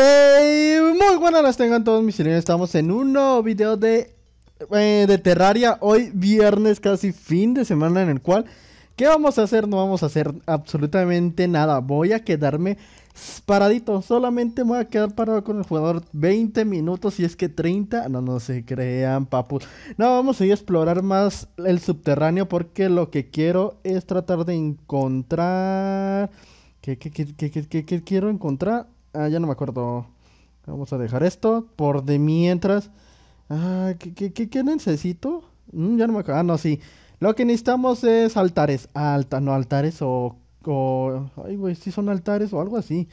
Eh, muy buenas las tengan todos mis señores. Estamos en un nuevo video de, eh, de Terraria. Hoy viernes, casi fin de semana en el cual... ¿Qué vamos a hacer? No vamos a hacer absolutamente nada. Voy a quedarme paradito. Solamente voy a quedar parado con el jugador 20 minutos. y es que 30. No, no se crean, papus. No, vamos a ir a explorar más el subterráneo. Porque lo que quiero es tratar de encontrar... ¿Qué, qué, qué, qué quiero encontrar? Ah, ya no me acuerdo. Vamos a dejar esto. Por de mientras. Ah, ¿qué, necesito? Mm, ya no me acuerdo. Ah, no, sí. Lo que necesitamos es altares. Alta, no, altares o. o ay, güey, si ¿sí son altares o algo así.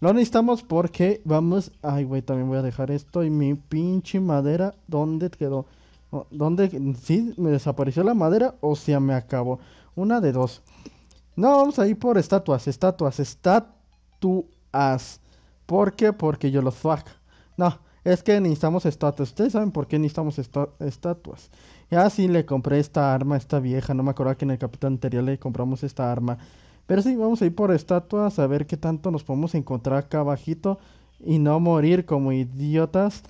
Lo necesitamos porque vamos. Ay, güey, también voy a dejar esto. Y mi pinche madera, ¿dónde quedó? Oh, ¿Dónde? ¿Sí? ¿Me desapareció la madera o sea, me acabó? Una de dos. No, vamos a ir por estatuas, estatuas, estatuas. ¿Por qué? Porque yo los fuck. No, es que necesitamos estatuas. Ustedes saben por qué necesitamos estatuas. Ya sí le compré esta arma, esta vieja. No me acuerdo que en el capítulo anterior le compramos esta arma. Pero sí, vamos a ir por estatuas a ver qué tanto nos podemos encontrar acá abajito. Y no morir como idiotas.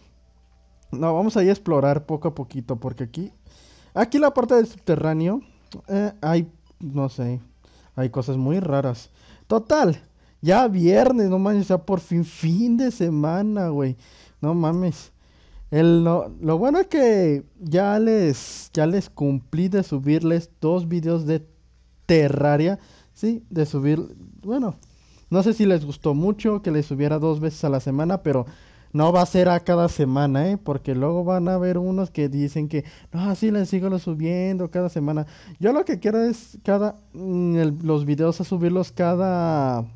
No, vamos a ir a explorar poco a poquito. Porque aquí, aquí la parte del subterráneo, eh, hay, no sé, hay cosas muy raras. Total, ya viernes, no mames, ya por fin, fin de semana, güey. No mames. lo, bueno es que ya les, ya les cumplí de subirles dos videos de Terraria. Sí, de subir. Bueno, no sé si les gustó mucho que les subiera dos veces a la semana, pero no va a ser a cada semana, ¿eh? Porque luego van a haber unos que dicen que, no, sí, les sigo lo subiendo cada semana. Yo lo que quiero es cada, mm, los videos a subirlos cada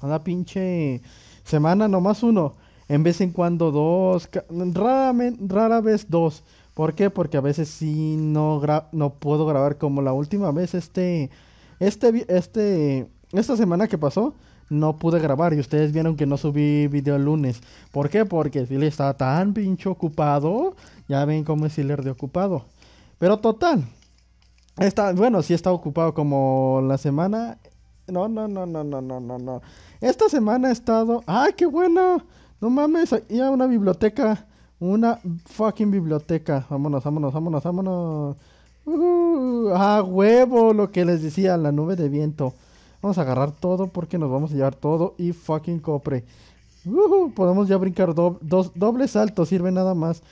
cada pinche semana nomás uno. En vez en cuando dos. rara vez dos. ¿Por qué? Porque a veces sí no, no puedo grabar como la última vez. Este, este, este, esta semana que pasó no pude grabar y ustedes vieron que no subí video el lunes. ¿Por qué? Porque le estaba tan pinche ocupado. Ya ven cómo es hiler de ocupado. Pero total. Está, bueno, sí está ocupado como la semana no, no, no, no, no, no, no, no. Esta semana he estado. ah, qué bueno! No mames, ya una biblioteca. Una fucking biblioteca. Vámonos, vámonos, vámonos, vámonos. Uh, a huevo! Lo que les decía, la nube de viento. Vamos a agarrar todo porque nos vamos a llevar todo y fucking copre. Uh, podemos ya brincar dos dobles saltos, sirve nada más.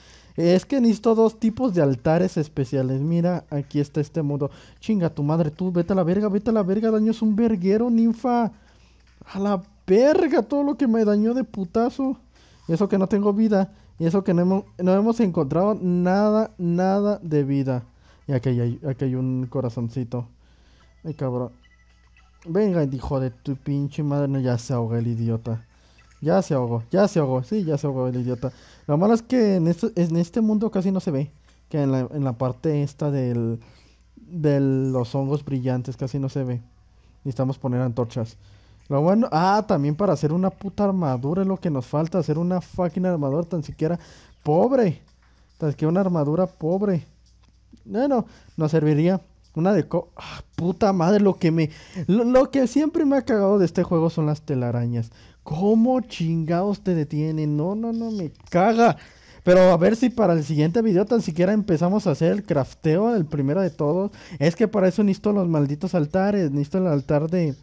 Es que necesito dos tipos de altares especiales. Mira, aquí está este modo. Chinga tu madre, tú, vete a la verga, vete a la verga. Daño es un verguero, ninfa. A la verga, todo lo que me dañó de putazo. Y eso que no tengo vida. Y eso que no hemos, no hemos encontrado nada, nada de vida. Y aquí hay, aquí hay un corazoncito. Ay, cabrón. Venga, hijo de tu pinche madre. No, ya se ahoga el idiota. Ya se ahogó, ya se ahogó, sí, ya se ahogó el idiota. Lo malo es que en este, en este mundo casi no se ve. Que en la, en la parte esta del, de los hongos brillantes casi no se ve. Necesitamos poner antorchas. Lo bueno, ah, también para hacer una puta armadura es lo que nos falta, hacer una fucking armadura tan siquiera pobre. Tan siquiera una armadura pobre. Bueno, nos serviría una de... Co ah, puta madre, lo que me... Lo, que siempre me ha cagado de este juego son las telarañas. ¿Cómo chingados te detienen? No, no, no, me caga. Pero a ver si para el siguiente video tan siquiera empezamos a hacer el crafteo, el primero de todos. Es que para eso necesito los malditos altares. Necesito el altar de...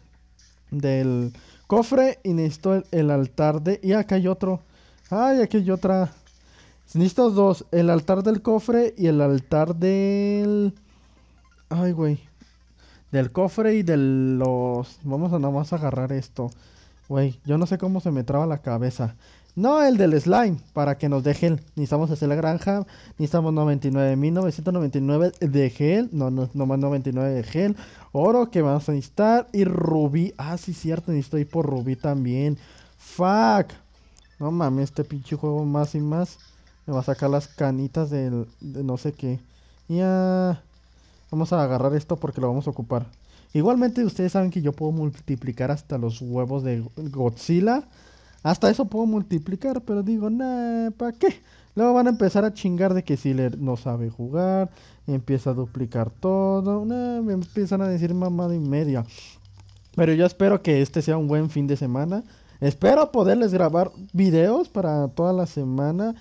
Del cofre y necesito el, el altar de... Y acá hay otro. Ay, aquí hay otra. Necesito dos. El altar del cofre y el altar del... Ay, güey. Del cofre y de los... Vamos a nada más agarrar esto. Güey, yo no sé cómo se me traba la cabeza. No, el del slime, para que nos dé gel. Necesitamos hacer la granja, necesitamos 99.999 de gel, no, no, más 99 de gel. Oro que vamos a necesitar y rubí. Ah, sí, cierto, necesito ir por rubí también. Fuck. No mames, este pinche juego más y más. Me va a sacar las canitas del, no sé qué. Ya. Vamos a agarrar esto porque lo vamos a ocupar. Igualmente ustedes saben que yo puedo multiplicar hasta los huevos de Godzilla. Hasta eso puedo multiplicar, pero digo, nah, ¿para qué? Luego van a empezar a chingar de que le no sabe jugar, empieza a duplicar todo, nah, me empiezan a decir mamada y media. Pero yo espero que este sea un buen fin de semana. Espero poderles grabar videos para toda la semana.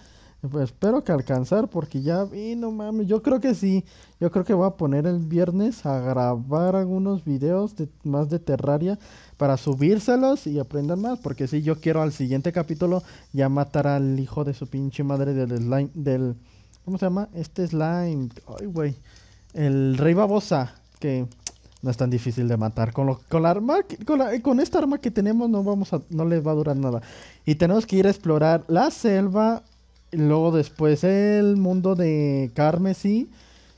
Pues, espero que alcanzar porque ya vi, no mames, yo creo que sí. Yo creo que voy a poner el viernes a grabar algunos videos más de Terraria para subírselos y aprendan más. Porque si yo quiero al siguiente capítulo ya matar al hijo de su pinche madre del slime, del... ¿Cómo se llama? Este slime. Ay, güey. El rey babosa, que no es tan difícil de matar. Con, lo, arma, con, esta arma que tenemos no, vamos a, no les va a durar nada. Y tenemos que ir a explorar la selva Luego después el mundo de Carmesí.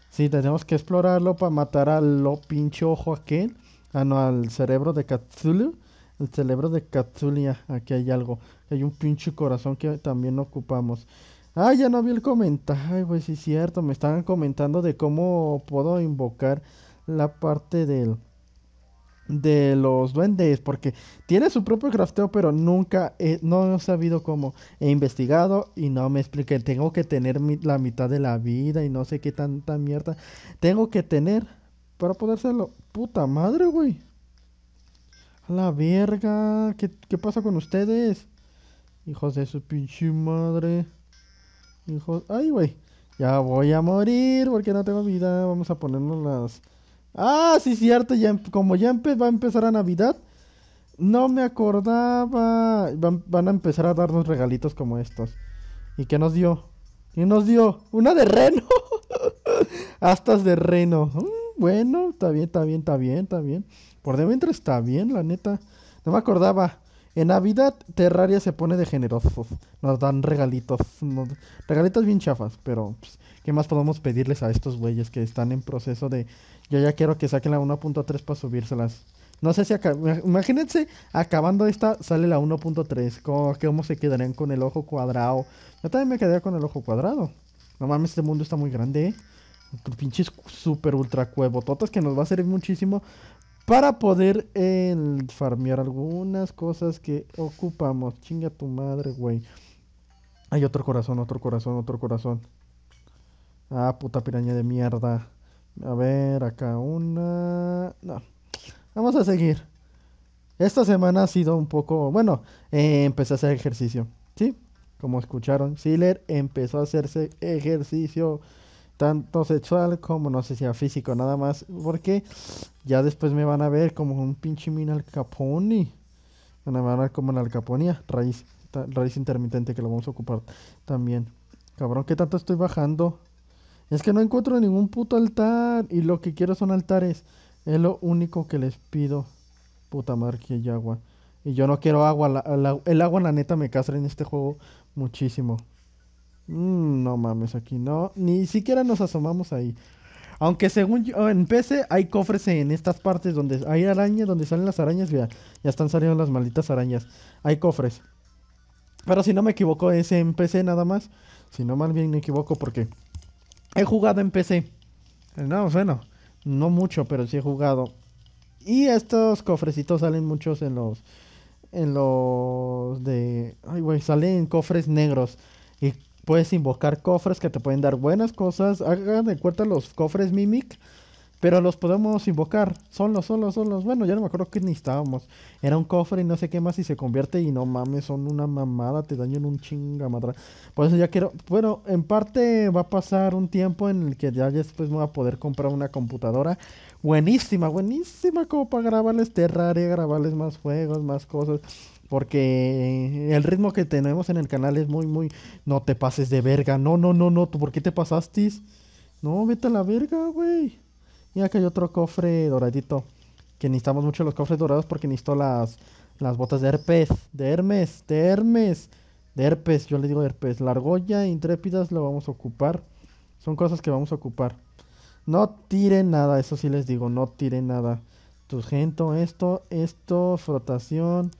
Sí, tenemos que explorarlo para matar al lo pinche ojo aquel. Ah, no, al cerebro de Katsulu. El cerebro de Katsulia. Ah, aquí hay algo. Hay un pinche corazón que también ocupamos. Ah, ya no vi el comentario, ay güey, sí es cierto. Me estaban comentando de cómo puedo invocar la parte del de los duendes, porque tiene su propio crafteo, pero nunca he, no he sabido cómo. He investigado y no me expliqué. Tengo que tener la mitad de la vida y no sé qué tanta mierda. Tengo que tener para poder hacerlo. Puta madre, güey. A la verga. ¿Qué, ¿Qué, pasa con ustedes? Hijos de su pinche madre. Hijos. Ay, güey. Ya voy a morir porque no tengo vida. Vamos a ponernos las Ah, sí, cierto, ya, em, como ya va a empezar a Navidad, no me acordaba. Van, a empezar a darnos regalitos como estos. ¿Y qué nos dio? ¿Y nos dio? Una de reno. Astas de reno. Mm, bueno, está bien, está bien, está bien, está bien. Por dentro está bien, la neta. No me acordaba. En Navidad, Terraria se pone de generosos. Nos dan regalitos. Regalitos bien chafas, pero pues, ¿qué más podemos pedirles a estos güeyes que están en proceso de. Yo ya quiero que saquen la 1.3 para subírselas. No sé si Imagínense, acabando esta, sale la 1.3. ¿Cómo, se quedarían con el ojo cuadrado? Yo también me quedaría con el ojo cuadrado. No mames, este mundo está muy grande, ¿eh? Pinches súper ultra cuevo. Totas que nos va a servir muchísimo para poder eh, farmear algunas cosas que ocupamos. Chinga tu madre, güey. Hay otro corazón, otro corazón, otro corazón. Ah, puta piraña de mierda. A ver, acá una... No. Vamos a seguir. Esta semana ha sido un poco... Bueno, eh, empecé a hacer ejercicio. ¿Sí? Como escucharon, Siler empezó a hacerse ejercicio tanto sexual como no sé si a físico, nada más, porque ya después me van a ver como un pinche min al capone. Me van a ver como la alcaponía, raíz, raíz intermitente que lo vamos a ocupar también. Cabrón, ¿qué tanto estoy bajando? Es que no encuentro ningún puto altar y lo que quiero son altares. Es lo único que les pido. Puta madre que hay agua. Y yo no quiero agua. el agua, la neta, me castra en este juego muchísimo. Mm, no mames, aquí no. Ni siquiera nos asomamos ahí. Aunque según yo, en PC hay cofres en estas partes donde hay arañas, donde salen las arañas. ya están saliendo las malditas arañas. Hay cofres. Pero si no me equivoco, es en PC nada más. Si no, más bien me equivoco porque he jugado en PC. No, bueno, no mucho, pero sí he jugado. Y estos cofrecitos salen muchos en los. En los de. Ay, güey, salen cofres negros. Y puedes invocar cofres que te pueden dar buenas cosas. Hagan de cuenta los cofres Mimic. Pero los podemos invocar Son los, los, son los Bueno, ya no me acuerdo qué necesitábamos. Era un cofre y no sé qué más y se convierte y no mames, son una mamada, te dañan un chingamadra. Por eso ya quiero... Bueno, en parte va a pasar un tiempo en el que ya después me voy a poder comprar una computadora. Buenísima, buenísima como para grabarles Terraria, este, grabarles más juegos, más cosas. Porque el ritmo que tenemos en el canal es muy, muy. No te pases de verga. No, no, no, no. ¿Por qué te pasaste? No, vete a la verga, güey. Y acá hay otro cofre doradito. Que necesitamos mucho los cofres dorados porque necesito las, las botas de herpes. De Hermes, de Hermes. De herpes, yo le digo herpes. La argolla intrépidas lo vamos a ocupar. Son cosas que vamos a ocupar. No tiren nada, eso sí les digo. No tiren nada. gento, esto, esto, frotación.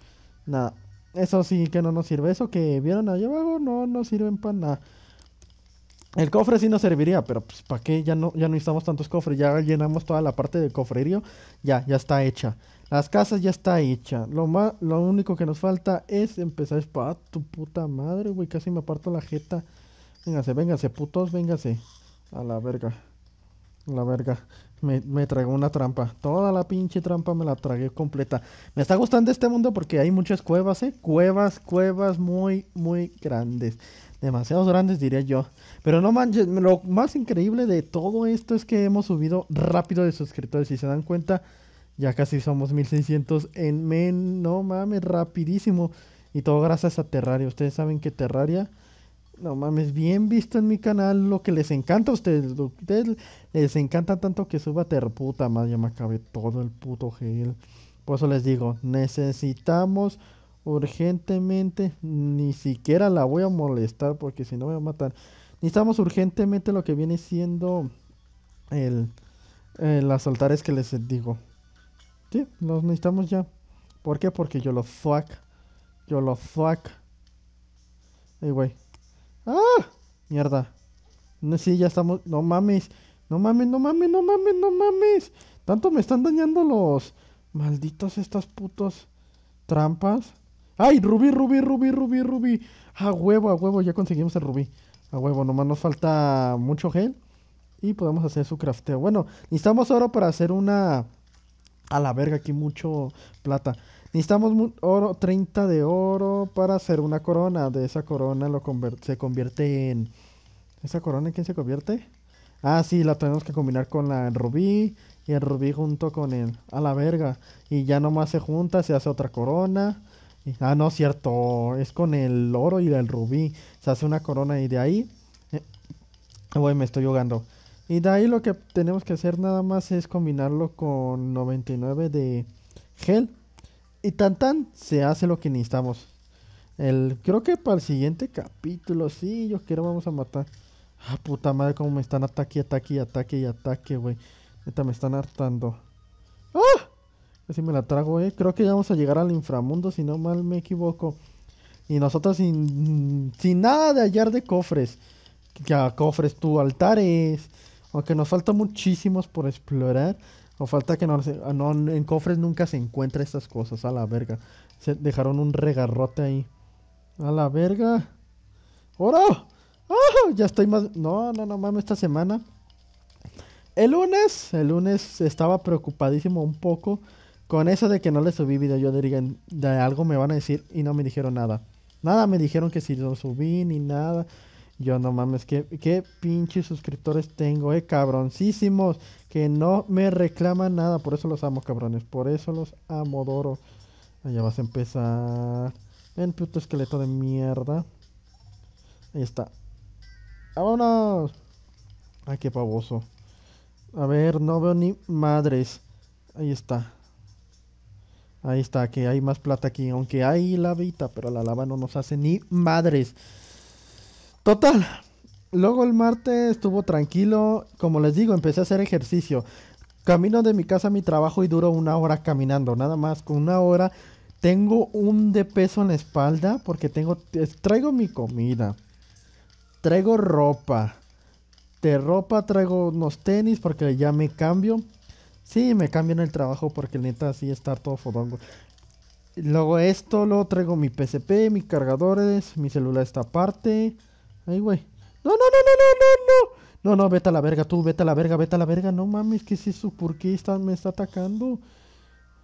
Nada. Eso sí que no nos sirve. Eso que vieron allá abajo no nos sirven para nada. El cofre sí nos serviría, pero pues para qué ya no, ya no necesitamos tantos cofres, ya llenamos toda la parte del cofrerío, ya, ya está hecha. Las casas ya está hecha. Lo más, lo único que nos falta es empezar a ah, tu puta madre, güey, casi me aparto la jeta. Véngase, véngase, putos, véngase. A la verga. A la verga. Me, me una trampa. Toda la pinche trampa me la tragué completa. Me está gustando este mundo porque hay muchas cuevas, ¿eh? Cuevas, cuevas muy, muy grandes. Demasiados grandes, diría yo. Pero no manches, lo más increíble de todo esto es que hemos subido rápido de suscriptores. Si se dan cuenta, ya casi somos 1600 en men. No mames, rapidísimo. Y todo gracias a Terraria. Ustedes saben que Terraria no mames, bien visto en mi canal lo que les encanta a ustedes. ustedes les encanta tanto que suba terputa, más ya me acabé todo el puto gel. Por eso les digo, necesitamos urgentemente, ni siquiera la voy a molestar porque si no me voy a matar. Necesitamos urgentemente lo que viene siendo el, el las altares que les digo. Sí, los necesitamos ya. ¿Por qué? Porque yo lo fuck. Yo lo fuck. güey. ¡Ah! Mierda. No, sí, ya estamos. No mames. No mames, no mames, no mames, no mames. Tanto me están dañando los. Malditos estas putos trampas. ¡Ay! Rubí, rubí, rubí, rubí, rubí. A huevo, a huevo. Ya conseguimos el rubí. A huevo. Nomás nos falta mucho gel. Y podemos hacer su crafteo. Bueno, necesitamos oro para hacer una... A la verga, aquí mucho plata. Necesitamos oro, 30 de oro para hacer una corona. De esa corona se convierte en... ¿Esa corona en quién se convierte? Ah, sí, la tenemos que combinar con la rubí. Y el rubí junto con el... A la verga. Y ya nomás se junta, se hace otra corona. ah, no, cierto. Es con el oro y el rubí. Se hace una corona y de ahí... Eh, me estoy jugando. Y de ahí lo que tenemos que hacer nada más es combinarlo con 99 de gel y tan tan se hace lo que necesitamos. El, creo que para el siguiente capítulo, sí, yo quiero vamos a matar. Ah, puta madre, como me están ataque, ataque, ataque y ataque, güey. Neta, me están hartando. ¡Ah! así me la trago, eh. Creo que ya vamos a llegar al inframundo, si no mal me equivoco. Y nosotros sin, sin nada de hallar de cofres. Ya, cofres, tú, altares. Aunque nos falta muchísimos por explorar o falta que ah, no, en cofres nunca se encuentra estas cosas, a la verga. dejaron un regarrote ahí. A la verga. ¡Oro! ah Ya estoy más... No, no, no mames, esta semana. El lunes, el lunes estaba preocupadísimo un poco con eso de que no le subí video. Yo diría, de algo me van a decir y no me dijeron nada. Nada me dijeron que si lo subí ni nada. Yo no mames, qué, qué pinches suscriptores tengo, eh, cabroncísimos, que no me reclaman nada, por eso los amo, cabrones, por eso los amo, Doro. Allá ah, vas a empezar. en puto esqueleto de mierda. Ahí está. ¡Vámonos! Ay, qué pavoso. A ver, no veo ni madres. Ahí está. Ahí está, que hay más plata aquí. Aunque hay lavita, pero la lava no nos hace ni madres. Total. Luego el martes estuvo tranquilo. Como les digo, empecé a hacer ejercicio. Camino de mi casa a mi trabajo y duro una hora caminando. Nada más con una hora. Tengo un de peso en la espalda porque tengo, traigo mi comida. Traigo ropa. De ropa traigo unos tenis porque ya me cambio. Sí, me cambio en el trabajo porque neta así estar todo fodongo. Luego esto, luego traigo mi PCP, mis cargadores, mi celular esta parte. Ay, güey. No, no, no, no, no, no, no. No, no, vete a la verga, tú, vete a la verga, vete a la verga. No mames, ¿qué es eso? ¿Por qué me está atacando?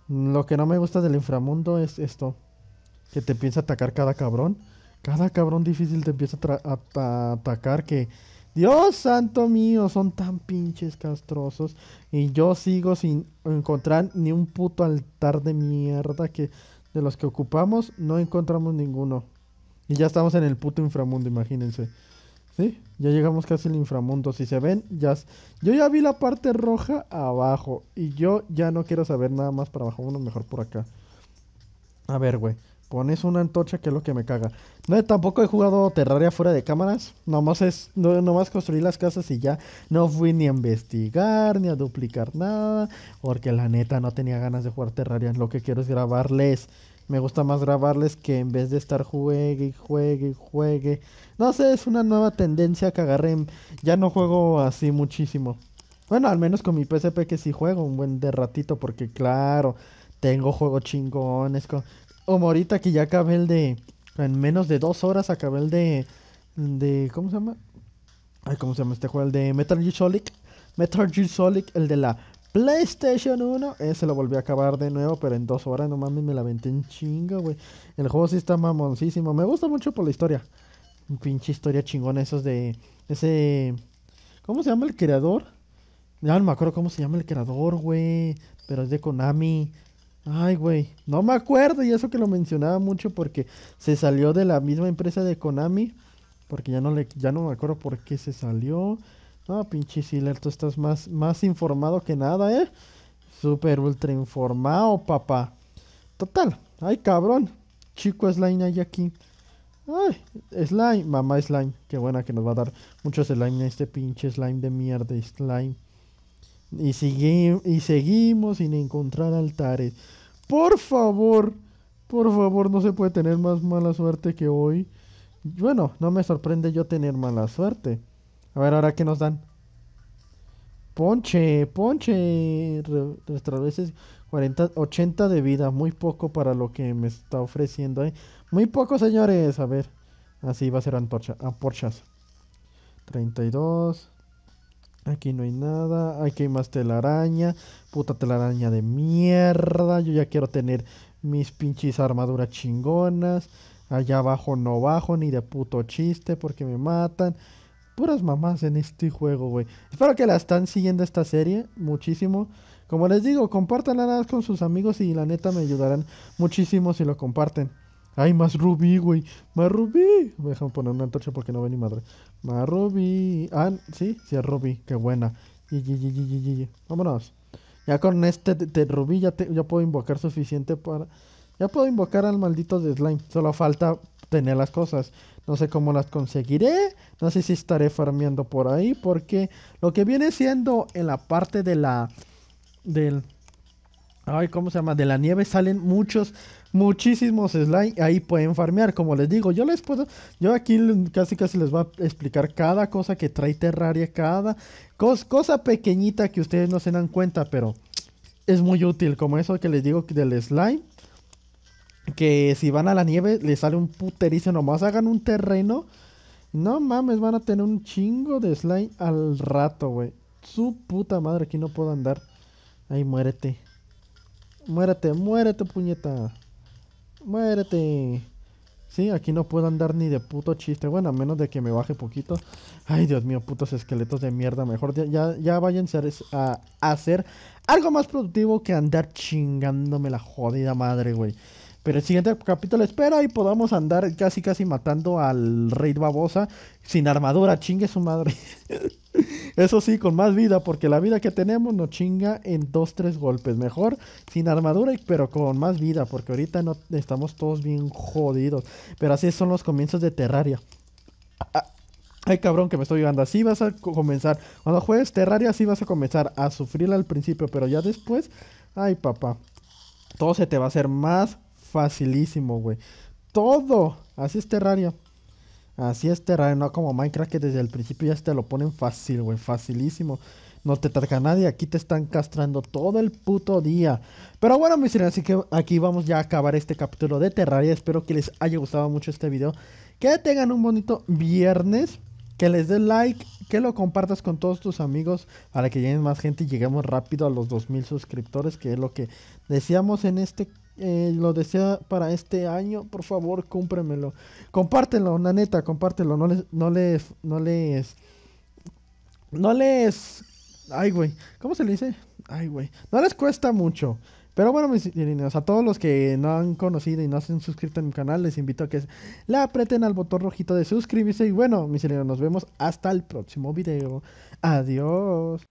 Lo que no me gusta del inframundo es esto. Que te empieza a atacar cada cabrón. Cada cabrón difícil te empieza a, a atacar que... Dios santo mío, son tan pinches castrosos. Y yo sigo sin encontrar ni un puto altar de mierda que de los que ocupamos no encontramos ninguno. Y ya estamos en el puto inframundo, imagínense. ¿Sí? Ya llegamos casi al inframundo. Si se ven, ya... Yo ya vi la parte roja abajo. Y yo ya no quiero saber nada más para abajo. Uno mejor por acá. A ver, güey pones una antorcha que es lo que me caga. No, tampoco he jugado Terraria fuera de cámaras. Nomás es, nomás construí las casas y ya. No fui ni a investigar, ni a duplicar nada. Porque la neta no tenía ganas de jugar Terraria. Lo que quiero es grabarles. Me gusta más grabarles que en vez de estar juegue y juegue y juegue. No sé, es una nueva tendencia que agarré. Ya no juego así muchísimo. Bueno, al menos con mi PSP que sí juego un buen de ratito. Porque claro, tengo juegos chingones. Con o morita que ya acabé el de. En menos de dos horas acabé el de. de ¿Cómo se llama? Ay, ¿cómo se llama este juego? El de Metal Gear Solid. Metal Gear Solid, el de la PlayStation 1. Ese lo volví a acabar de nuevo, pero en dos horas, no mames, me la aventé en chinga, güey. El juego sí está mamoncísimo. Me gusta mucho por la historia. Pinche historia chingona, esos de. Ese. ¿Cómo se llama el creador? Ya no me acuerdo cómo se llama el creador, güey. Pero es de Konami. Ay, güey, no me acuerdo y eso que lo mencionaba mucho porque se salió de la misma empresa de Konami, porque ya no le, ya no me acuerdo por qué se salió. Ah, pinche Siler, tú estás más, más informado que nada, ¿eh? Súper ultra informado, papá. Total, ay, cabrón. Chico Slime hay aquí. Ay, slime, mamá slime. Qué buena que nos va a dar muchos slime a este pinche slime de mierda, slime. Y, y seguimos sin encontrar altares. Por favor, por favor, no se puede tener más mala suerte que hoy. Bueno, no me sorprende yo tener mala suerte. A ver, ahora qué nos dan. Ponche, ponche. Nuestras veces 40, 80 de vida. Muy poco para lo que me está ofreciendo. ahí ¿eh? Muy poco, señores. A ver. Así va a ser a porchas. 32. Aquí no hay nada. Aquí hay más telaraña. Puta telaraña de mierda. Yo ya quiero tener mis pinches armaduras chingonas. Allá abajo no bajo ni de puto chiste porque me matan. Puras mamás en este juego, güey. Espero que la están siguiendo esta serie muchísimo. Como les digo, compártanla con sus amigos y la neta me ayudarán muchísimo si lo comparten. Ay, más rubí, güey. Más rubí. Me dejan poner una antorcha porque no ve ni madre. Más rubí. Ah, sí, sí es rubí. Qué buena. Y, y, y, Vámonos. Ya con este de, rubí ya, ya puedo invocar suficiente para... Ya puedo invocar al maldito de slime. Solo falta tener las cosas. No sé cómo las conseguiré. No sé si estaré farmeando por ahí. Porque lo que viene siendo en la parte de la... Del... Ay, ¿cómo se llama? De la nieve salen muchos muchísimos slime. Ahí pueden farmear, como les digo. Yo les puedo, yo aquí casi casi les voy a explicar cada cosa que trae Terraria, cada cosa pequeñita que ustedes no se dan cuenta, pero es muy útil. Como eso que les digo del slime. Que si van a la nieve, les sale un puterizo. Nomás hagan un terreno. No mames, van a tener un chingo de slime al rato, güey. Su puta madre, aquí no puedo andar. Ahí, muérete. Muérete, muérete, puñeta muérete. Sí, aquí no puedo andar ni de puto chiste. Bueno, a menos de que me baje poquito. Ay, Dios mío, putos esqueletos de mierda. Mejor ya, ya vayan a, a hacer algo más productivo que andar chingándome la jodida madre, güey. Pero el siguiente capítulo espera y podamos andar casi casi matando al rey babosa sin armadura, chingue su madre. Eso sí, con más vida, porque la vida que tenemos nos chinga en dos, tres golpes. Mejor sin armadura, pero con más vida, porque ahorita no estamos todos bien jodidos. Pero así son los comienzos de Terraria. Ah, ay, cabrón, que me estoy llevando Así vas a comenzar. Cuando juegues Terraria, así vas a comenzar a sufrir al principio, pero ya después, ay, papá, todo se te va a hacer más facilísimo, güey. Todo. Así es Terraria. Así es Terraria, no como Minecraft que desde el principio ya te lo ponen fácil, güey. Facilísimo. No te targa nadie, aquí te están castrando todo el puto día. Pero bueno, mis así que aquí vamos ya a acabar este capítulo de Terraria. Espero que les haya gustado mucho este video. Que tengan un bonito viernes. Que les des like, que lo compartas con todos tus amigos para que lleguen más gente y lleguemos rápido a los 2000 suscriptores, que es lo que decíamos en este eh, lo desea para este año, por favor, cúmpremelo. Compártelo, una neta, compártelo. No les, no les, no les, no les, ay, güey, ¿cómo se le dice? Ay, güey, no les cuesta mucho. Pero bueno, mis niños, a todos los que no han conocido y no se han suscrito a mi canal, les invito a que le aprieten al botón rojito de suscribirse. Y bueno, mis niños, nos vemos hasta el próximo video. Adiós.